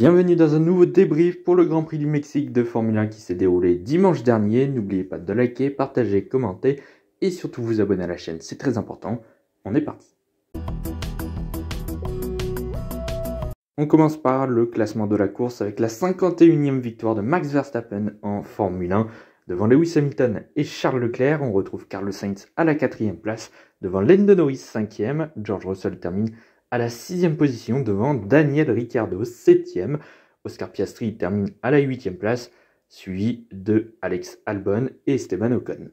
Bienvenue dans un nouveau débrief pour le Grand Prix du Mexique de Formule 1 qui s'est déroulé dimanche dernier. N'oubliez pas de liker, partager, commenter et surtout vous abonner à la chaîne, c'est très important. On est parti. On commence par le classement de la course avec la 51e victoire de Max Verstappen en Formule 1. Devant Lewis Hamilton et Charles Leclerc, on retrouve Carlos Sainz à la quatrième place. Devant Lando Norris, cinquième, George Russell termine à la sixième position devant Daniel Ricciardo, septième. Oscar Piastri termine à la huitième place, suivi de Alex Albon et Esteban Ocon.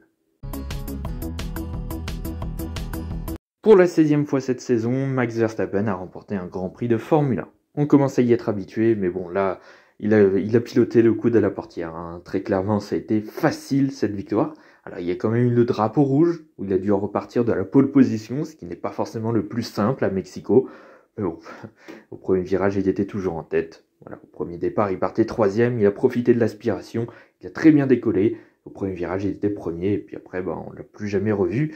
Pour la 16e fois cette saison, Max Verstappen a remporté un Grand Prix de Formule 1. On commence à y être habitué, mais bon là, il a, piloté le coude à la portière. Hein. Très clairement, ça a été facile cette victoire il y a quand même eu le drapeau rouge, où il a dû repartir de la pole position, ce qui n'est pas forcément le plus simple à Mexico. au premier virage, il était toujours en tête. au premier départ, il partait troisième, il a profité de l'aspiration, il a très bien décollé. Au premier virage, il était premier, et puis après, ben, on ne l'a plus jamais revu.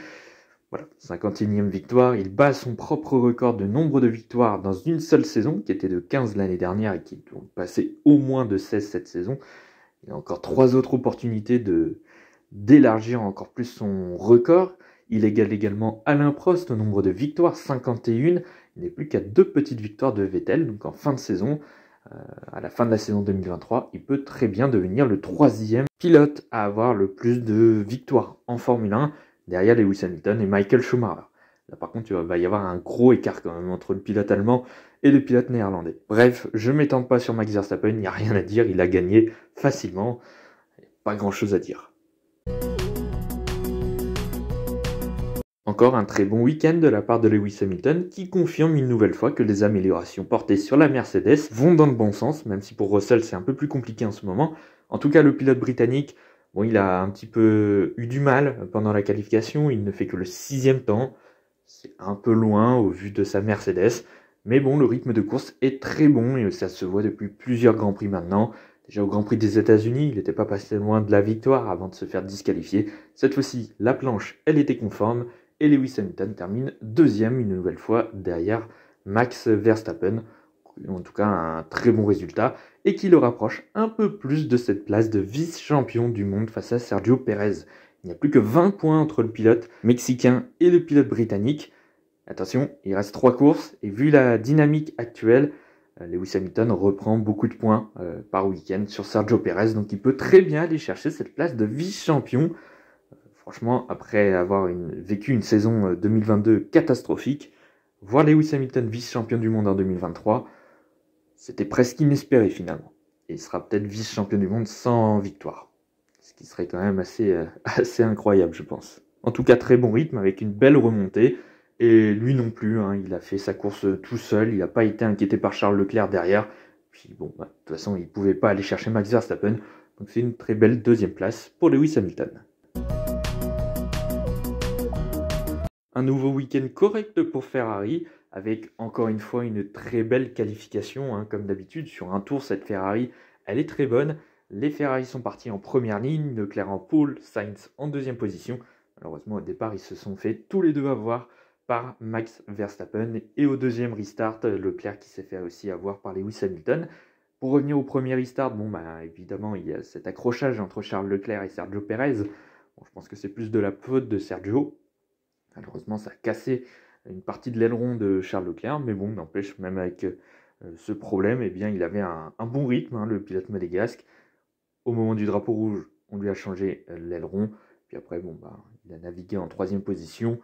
Voilà, 51e victoire, il bat son propre record de nombre de victoires dans une seule saison, qui était de 15 l'année dernière et qui est passé au moins de 16 cette saison. Il a encore trois autres opportunités de, d'élargir encore plus son record. Il égale également Alain Prost au nombre de victoires, 51. Il n'est plus qu'à deux petites victoires de Vettel, donc en fin de saison, euh, à la fin de la saison 2023, il peut très bien devenir le troisième pilote à avoir le plus de victoires en Formule 1, derrière Lewis Hamilton et Michael Schumacher. Là par contre, il va y avoir un gros écart quand même entre le pilote allemand et le pilote néerlandais. Bref, je m'étends pas sur Max Verstappen, il n'y a rien à dire, il a gagné facilement, pas grand chose à dire. Encore un très bon week-end de la part de Lewis Hamilton qui confirme une nouvelle fois que les améliorations portées sur la Mercedes vont dans le bon sens, même si pour Russell c'est un peu plus compliqué en ce moment. En tout cas, le pilote britannique, bon, il a un petit peu eu du mal pendant la qualification, il ne fait que le sixième temps, c'est un peu loin au vu de sa Mercedes, mais bon, le rythme de course est très bon et ça se voit depuis plusieurs Grands Prix maintenant. Déjà au Grand Prix des États-Unis, il n'était pas passé loin de la victoire avant de se faire disqualifier. Cette fois-ci, la planche, elle était conforme et Lewis Hamilton termine deuxième une nouvelle fois derrière Max Verstappen. En tout cas, un très bon résultat et qui le rapproche un peu plus de cette place de vice-champion du monde face à Sergio Pérez. Il n'y a plus que 20 points entre le pilote mexicain et le pilote britannique. Attention, il reste trois courses et vu la dynamique actuelle, euh, Lewis Hamilton reprend beaucoup de points euh, par week-end sur Sergio Perez, donc il peut très bien aller chercher cette place de vice-champion Franchement, après avoir vécu une saison 2022 euh, catastrophique, voir Lewis Hamilton vice-champion du monde en 2023, c'était presque inespéré finalement. Et il sera peut-être vice-champion du monde sans victoire. Ce qui serait quand même assez, euh, assez incroyable, je pense. En tout cas, très bon rythme avec une belle remontée. Et lui non plus, hein, il a fait sa course euh, tout seul, il n'a pas été inquiété par Charles Leclerc derrière. Puis bon, bah, de toute façon, il ne pouvait pas aller chercher Max Verstappen. Donc c'est une très belle deuxième place pour Lewis Hamilton. Un nouveau week-end correct pour Ferrari, avec encore une fois une très belle qualification, hein, comme d'habitude. Sur un tour, cette Ferrari, elle est très bonne. Les Ferrari sont partis en première ligne, Leclerc en pole, Sainz en deuxième position. Malheureusement, au départ, ils se sont fait tous les deux avoir par Max Verstappen. Et au deuxième restart, Leclerc qui s'est fait aussi avoir par Lewis Hamilton. Pour revenir au premier restart, bon, bah, évidemment, il y a cet accrochage entre Charles Leclerc et Sergio Perez. je pense que c'est plus de la faute de Sergio Malheureusement, ça a cassé une partie de l'aileron de Charles Leclerc, mais bon, n'empêche, même avec euh, ce problème, eh bien, il avait un, bon rythme, hein, le pilote monégasque. Au moment du drapeau rouge, on lui a changé euh, l'aileron, puis après, bon, bah, il a navigué en troisième position.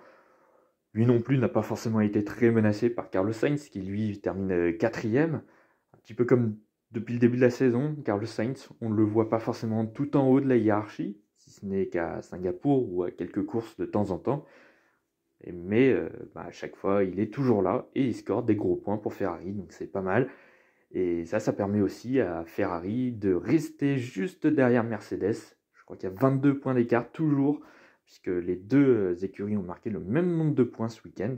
Lui non plus n'a pas forcément été très menacé par Carlos Sainz, qui lui termine euh, quatrième. Un petit peu comme depuis le début de la saison, Carlos Sainz, on ne le voit pas forcément tout en haut de la hiérarchie, si ce n'est qu'à Singapour ou à quelques courses de temps en temps mais euh, bah, à chaque fois, il est toujours là et il score des gros points pour Ferrari, donc c'est pas mal. Et ça, ça permet aussi à Ferrari de rester juste derrière Mercedes. Je crois qu'il y a 22 points d'écart toujours, puisque les deux écuries ont marqué le même nombre de points ce week-end.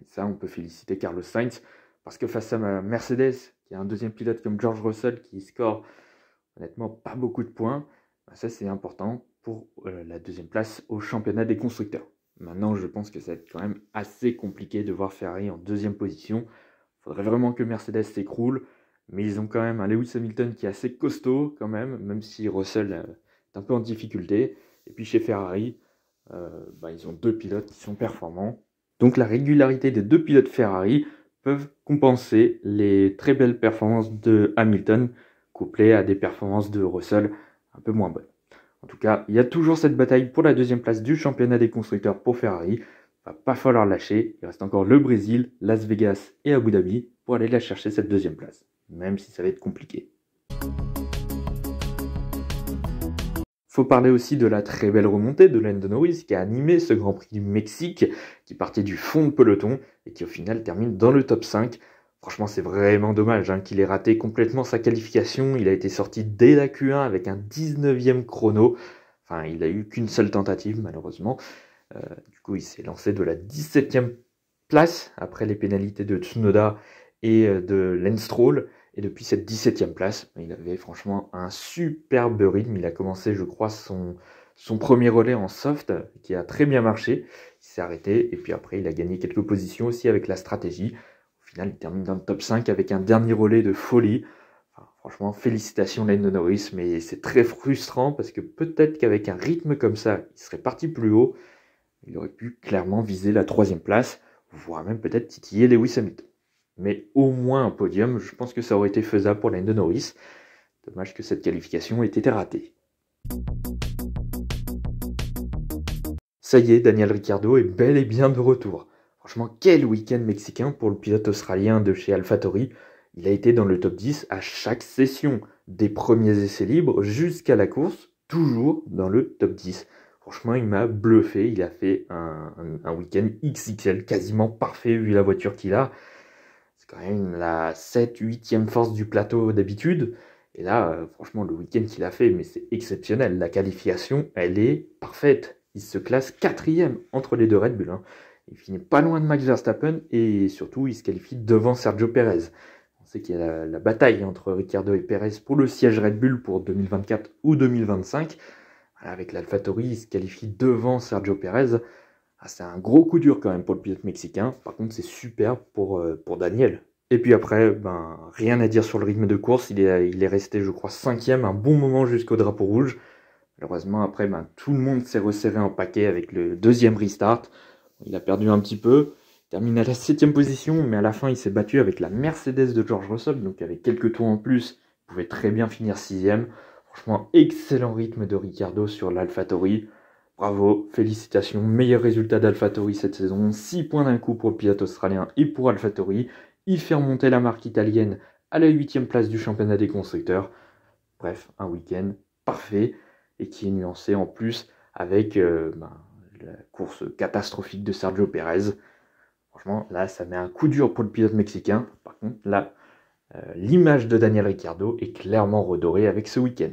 Et ça, on peut féliciter Carlos Sainz, parce que face à Mercedes, qui a un deuxième pilote comme George Russell, qui score honnêtement pas beaucoup de points, bah, ça c'est important pour euh, la deuxième place au championnat des constructeurs. Maintenant, je pense que ça va être quand même assez compliqué de voir Ferrari en deuxième position. Il faudrait vraiment que Mercedes s'écroule. Mais ils ont quand même un Lewis Hamilton qui est assez costaud quand même, même si Russell euh, est un peu en difficulté. Et puis chez Ferrari, euh, bah, ils ont deux pilotes qui sont performants. Donc la régularité des deux pilotes Ferrari peuvent compenser les très belles performances de Hamilton, couplées à des performances de Russell un peu moins bonnes. En tout cas, il y a toujours cette bataille pour la deuxième place du championnat des constructeurs pour Ferrari. Va pas falloir lâcher. Il reste encore le Brésil, Las Vegas et Abu Dhabi pour aller la chercher cette deuxième place, même si ça va être compliqué. Faut parler aussi de la très belle remontée de Lando Norris qui a animé ce Grand Prix du Mexique, qui partait du fond de peloton et qui au final termine dans le top 5 Franchement, c'est vraiment dommage hein, qu'il ait raté complètement sa qualification. Il a été sorti dès la Q1 avec un 19e chrono. Enfin, il n'a eu qu'une seule tentative, malheureusement. Euh, du coup, il s'est lancé de la 17e place après les pénalités de Tsunoda et euh, de Lenstroll. Et depuis cette 17e place, bah, il avait franchement un superbe rythme. Il a commencé, je crois, son premier relais en soft qui a très bien marché. Il s'est arrêté et puis après, il a gagné quelques positions aussi avec la stratégie il termine dans le top 5 avec un dernier relais de folie. franchement, félicitations de Norris, mais c'est très frustrant parce que peut-être qu'avec un rythme comme ça, il serait parti plus haut. Il aurait pu clairement viser la troisième place, voire même peut-être titiller Lewis Hamilton. Mais au moins un podium, je pense que ça aurait été faisable pour de Norris. Dommage que cette qualification ait été ratée. Ça y est, Daniel Ricciardo est bel et bien de retour. Franchement, quel week-end mexicain pour le pilote australien de chez AlphaTauri. Il a été dans le top 10 à chaque session, des premiers essais libres jusqu'à la course, toujours dans le top 10. Franchement, il m'a bluffé. Il a fait un, week-end XXL quasiment parfait vu la voiture qu'il a. C'est quand même la 7-8e force du plateau d'habitude. Et là, euh, franchement, le week-end qu'il a fait, mais c'est exceptionnel. La qualification, elle est parfaite. Il se classe quatrième entre les deux Red Bull. Hein. Il finit pas loin de Max Verstappen et surtout il se qualifie devant Sergio Perez. On sait qu'il y a la, bataille entre Ricardo et Perez pour le siège Red Bull pour 2024 ou 2025. avec l'alfatori il se qualifie devant Sergio Perez. Ah, c'est un gros coup dur quand même pour le pilote mexicain. Par contre, c'est super pour, euh, pour Daniel. Et puis après, ben, rien à dire sur le rythme de course. Il est, resté, je crois, cinquième, un bon moment jusqu'au drapeau rouge. Malheureusement, après, ben, tout le monde s'est resserré en paquet avec le deuxième restart. Il a perdu un petit peu, il termine à la 7 position, mais à la fin, il s'est battu avec la Mercedes de George Russell, donc avec quelques tours en plus, il pouvait très bien finir 6 Franchement, excellent rythme de Ricardo sur l'Alfatori. Bravo, félicitations, meilleur résultat d'Alfatori cette saison, 6 points d'un coup pour le pilote australien et pour AlphaTauri. Il fait remonter la marque italienne à la 8 place du championnat des constructeurs. Bref, un week-end parfait et qui est nuancé en plus avec euh, ben, la course catastrophique de Sergio Pérez. Franchement, là, ça met un coup dur pour le pilote mexicain. Par contre, là, euh, l'image de Daniel Ricciardo est clairement redorée avec ce week-end.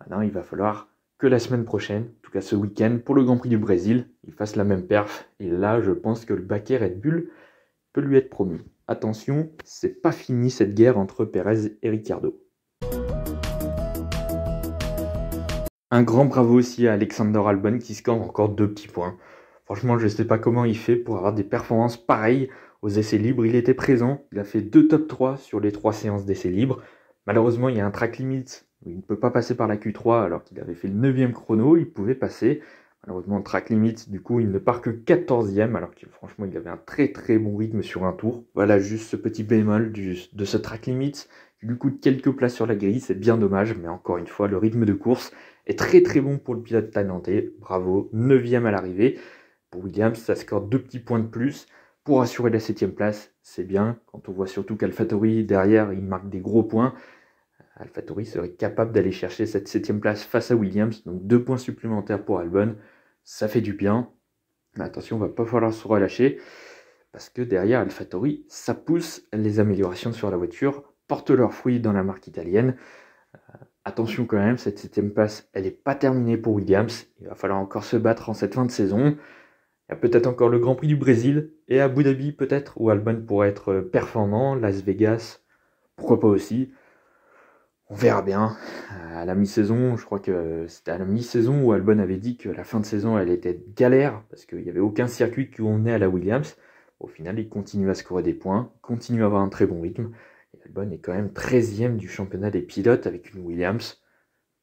Maintenant, il va falloir que la semaine prochaine, en tout cas ce week-end, pour le Grand Prix du Brésil, il fasse la même perf. Et là, je pense que le baquet Red Bull peut lui être promis. Attention, c'est pas fini cette guerre entre Pérez et Ricciardo. Un grand bravo aussi à Alexander Albon qui score encore deux petits points. Franchement, je ne sais pas comment il fait pour avoir des performances pareilles aux essais libres. Il était présent, il a fait deux top 3 sur les trois séances d'essais libres. Malheureusement, il y a un track limit, Il ne peut pas passer par la Q3 alors qu'il avait fait le 9 chrono, il pouvait passer. Malheureusement, track limit, du coup, il ne part que 14e, alors que franchement, il avait un très très bon rythme sur un tour. Voilà juste ce petit bémol de ce track limit. qui lui coûte quelques places sur la grille, c'est bien dommage, mais encore une fois, le rythme de course est très très bon pour le pilote talenté. Bravo, 9ème à l'arrivée. Pour Williams, ça score deux petits points de plus pour assurer la 7 place. C'est bien, quand on voit surtout qu'Alfatori derrière, il marque des gros points. Alfatori serait capable d'aller chercher cette 7 place face à Williams, donc deux points supplémentaires pour Albon. Ça fait du bien. Mais attention, va pas falloir se relâcher parce que derrière Alfatori, ça pousse les améliorations sur la voiture, portent leurs fruits dans la marque italienne attention quand même, cette septième place, elle n'est pas terminée pour Williams. Il va falloir encore se battre en cette fin de saison. Il y a peut-être encore le Grand Prix du Brésil et Abu Dhabi peut-être où Albon pourrait être euh, performant. Las Vegas, pourquoi pas aussi. On verra bien. À la mi-saison, je crois que euh, c'était à la mi-saison où Albon avait dit que la fin de saison, elle était galère parce qu'il n'y avait aucun circuit qui est à la Williams. Au final, il continue à scorer des points, continue à avoir un très bon rythme. Albon est quand même 13e du championnat des pilotes avec une Williams.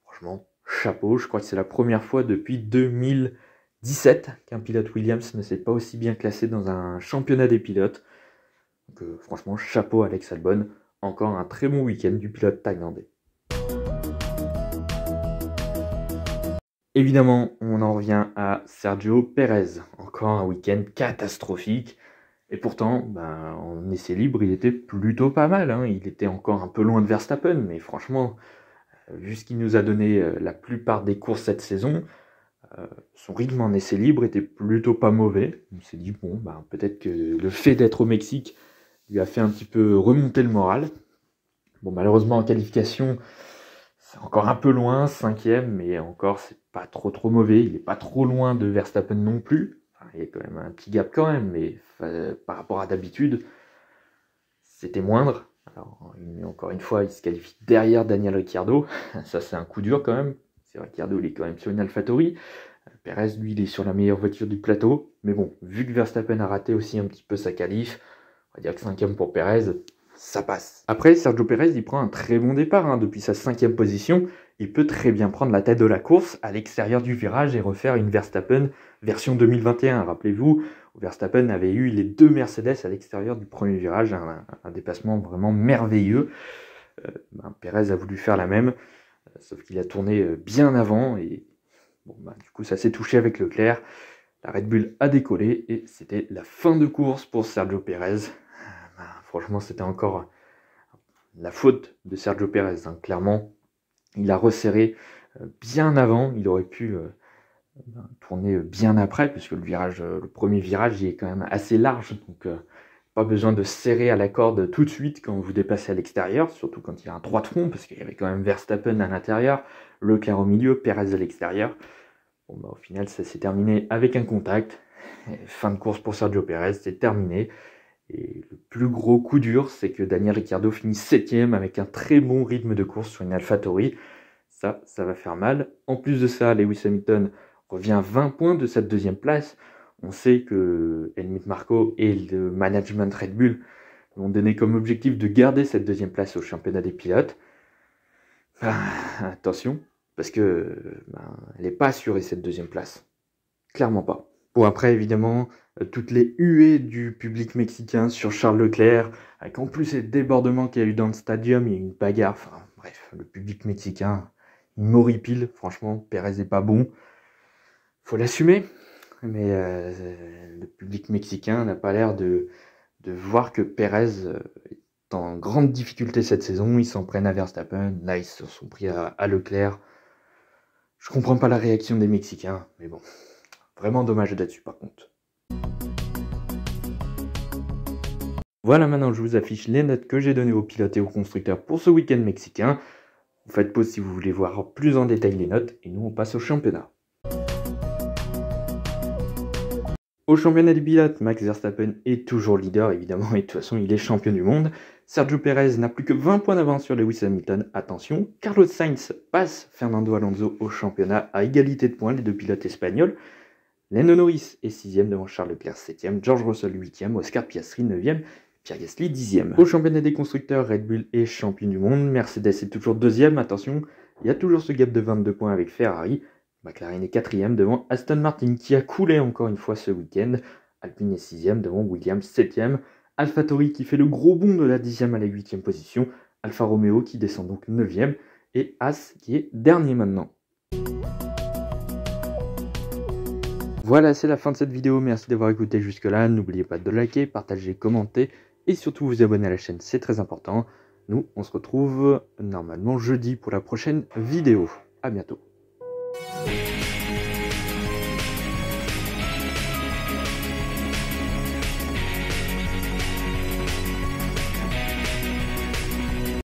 Franchement, chapeau, je crois que c'est la première fois depuis 2017 qu'un pilote Williams ne s'est pas aussi bien classé dans un championnat des pilotes. Donc, euh, franchement, chapeau Alex Albon, encore un très bon week-end du pilote thaïlandais. Évidemment, on en revient à Sergio Perez. Encore un week-end catastrophique. Et pourtant, ben, en essai libre, il était plutôt pas mal. Hein. Il était encore un peu loin de Verstappen, mais franchement, euh, vu ce qu'il nous a donné euh, la plupart des courses cette saison, euh, son rythme en essai libre était plutôt pas mauvais. On s'est dit, bon, ben, peut-être que le fait d'être au Mexique lui a fait un petit peu remonter le moral. Bon, malheureusement, en qualification, c'est encore un peu loin, cinquième, mais encore, c'est pas trop trop mauvais. Il est pas trop loin de Verstappen non plus il y a quand même un petit gap quand même, mais par rapport à d'habitude, c'était moindre. Alors, encore une fois, il se qualifie derrière Daniel Ricciardo. Ça, c'est un coup dur quand même. C'est Ricciardo, il est quand même sur une AlphaTauri. Perez, lui, il est sur la meilleure voiture du plateau. Mais bon, vu que Verstappen a raté aussi un petit peu sa qualif, on va dire que cinquième pour Perez, ça passe. Après, Sergio Perez, il prend un très bon départ. Hein. Depuis sa cinquième position, il peut très bien prendre la tête de la course à l'extérieur du virage et refaire une Verstappen version 2021. Rappelez-vous, Verstappen avait eu les deux Mercedes à l'extérieur du premier virage, hein. un, dépassement vraiment merveilleux. Euh, ben, pérez Perez a voulu faire la même, euh, sauf qu'il a tourné euh, bien avant et ben, du coup ça s'est touché avec Leclerc. La Red Bull a décollé et c'était la fin de course pour Sergio Perez franchement, c'était encore la faute de Sergio Pérez. Hein. Clairement, il a resserré euh, bien avant. Il aurait pu euh, ben, tourner bien après, puisque le virage, euh, le premier virage, il est quand même assez large. Donc, pas besoin de serrer à la corde tout de suite quand vous dépassez à l'extérieur, surtout quand il y a un droit tronc, parce qu'il y avait quand même Verstappen à l'intérieur, Leclerc au milieu, Pérez à l'extérieur. Bon, ben, au final, ça s'est terminé avec un contact. fin de course pour Sergio Pérez, c'est terminé. Et le plus gros coup dur, c'est que Daniel Ricciardo finit septième avec un très bon rythme de course sur une AlphaTauri. Ça, ça va faire mal. En plus de ça, Lewis Hamilton revient 20 points de sa deuxième place. On sait que Helmut Marco et le management Red Bull ont donné comme objectif de garder cette deuxième place au championnat des pilotes. Ah, attention, parce que ben, elle n'est pas assurée cette deuxième place. Clairement pas. Bon, après, évidemment, euh, toutes les huées du public mexicain sur Charles Leclerc, avec en plus les débordements qu'il y a eu dans le stadium, il y a eu une bagarre, enfin bref, le public mexicain, il m'horripile, franchement, Pérez n'est pas bon, faut l'assumer, mais euh, le public mexicain n'a pas l'air de, de voir que Pérez euh, est en grande difficulté cette saison, ils s'en prennent à Verstappen, là ils se sont pris à Leclerc, je comprends pas la réaction des Mexicains, mais bon. Vraiment dommage là-dessus par contre. Voilà maintenant je vous affiche les notes que j'ai données aux pilotes et aux constructeurs pour ce week-end mexicain. Vous faites pause si vous voulez voir plus en détail les notes et nous on passe au championnat. Au championnat des pilotes, Max Verstappen est toujours leader évidemment et de toute façon il est champion du monde. Sergio Perez n'a plus que 20 points d'avance sur Lewis Hamilton. Attention, Carlos Sainz passe Fernando Alonso au championnat à égalité de points les deux pilotes espagnols. Lennon Norris est 6 devant Charles Leclerc 7e, George Russell 8e, Oscar Piastri 9e, Pierre Gasly 10e. Au championnat des constructeurs, Red Bull est champion du monde, Mercedes est toujours 2 attention, il y a toujours ce gap de 22 points avec Ferrari, McLaren est 4 devant Aston Martin qui a coulé encore une fois ce week-end, Alpine est 6e devant Williams 7e, AlphaTauri qui fait le gros bond de la 10e à la 8e position, Alfa Romeo qui descend donc 9e, et As qui est dernier maintenant. Voilà, c'est la fin de cette vidéo. Merci d'avoir écouté jusque-là. N'oubliez pas de liker, partager, commenter et surtout vous abonner à la chaîne, c'est très important. Nous, on se retrouve normalement jeudi pour la prochaine vidéo. À bientôt.